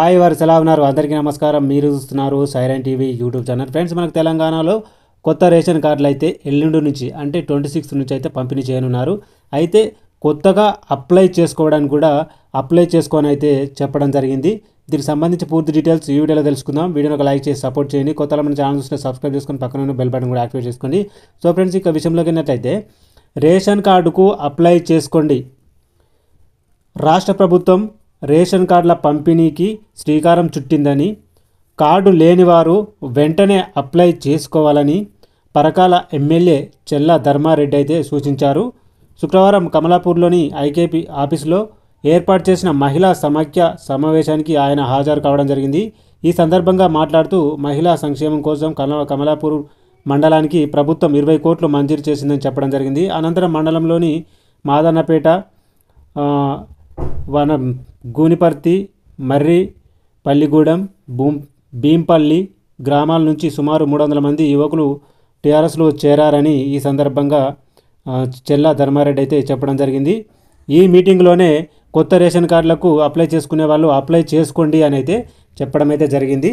hi వారు ఎలా ఉన్నారు అందరికీ నమస్కారం మీరు చూస్తున్నారు siren TV YouTube channel friends మనకు తెలంగాణలో కొత్త రేషన్ కార్డులు అయితే ఎల్లుండి నుంచి అంటే ట్వంటీ సిక్స్త్ నుంచి అయితే పంపిణీ చేయనున్నారు అయితే కొత్తగా అప్లై చేసుకోవడానికి కూడా అప్లై చేసుకొని అయితే చెప్పడం జరిగింది దీనికి సంబంధించి పూర్తి డీటెయిల్స్ ఈ వీడియోలో తెలుసుకుందాం వీడియోని ఒక లైక్ చేసి సపోర్ట్ చేయండి కొత్తలో మన ఛానల్ చూస్తే సబ్స్క్రైబ్ చేసుకొని పక్కన బెల్ బటన్ కూడా యాక్టివేట్ చేసుకోండి సో ఫ్రెండ్స్ ఇక విషయంలోకి వెళ్ళినట్లయితే రేషన్ కార్డుకు అప్లై చేసుకోండి రాష్ట్ర ప్రభుత్వం రేషన్ కార్డుల పంపిణీకి శ్రీకారం చుట్టిందని కార్డు లేనివారు వెంటనే అప్లై చేసుకోవాలని పరకాల ఎమ్మెల్యే చెల్ల ధర్మారెడ్డి అయితే సూచించారు శుక్రవారం కమలాపూర్లోని ఐకేపీ ఆఫీసులో ఏర్పాటు చేసిన మహిళా సమాఖ్య సమావేశానికి ఆయన హాజరు కావడం జరిగింది ఈ సందర్భంగా మాట్లాడుతూ మహిళా సంక్షేమం కోసం కమలా కమలాపూర్ మండలానికి ప్రభుత్వం ఇరవై కోట్లు మంజూరు చేసిందని చెప్పడం జరిగింది అనంతరం మండలంలోని మాదన్నపేట వన గూనిపర్తి మర్రి పల్లిగూడెం భూం భీంపల్లి గ్రామాల నుంచి సుమారు మూడు వందల మంది యువకులు టీఆర్ఎస్లో చేరారని ఈ సందర్భంగా చెల్లా ధర్మారెడ్డి అయితే చెప్పడం జరిగింది ఈ మీటింగ్లోనే కొత్త రేషన్ కార్డులకు అప్లై చేసుకునే వాళ్ళు అప్లై చేసుకోండి అని అయితే చెప్పడం అయితే జరిగింది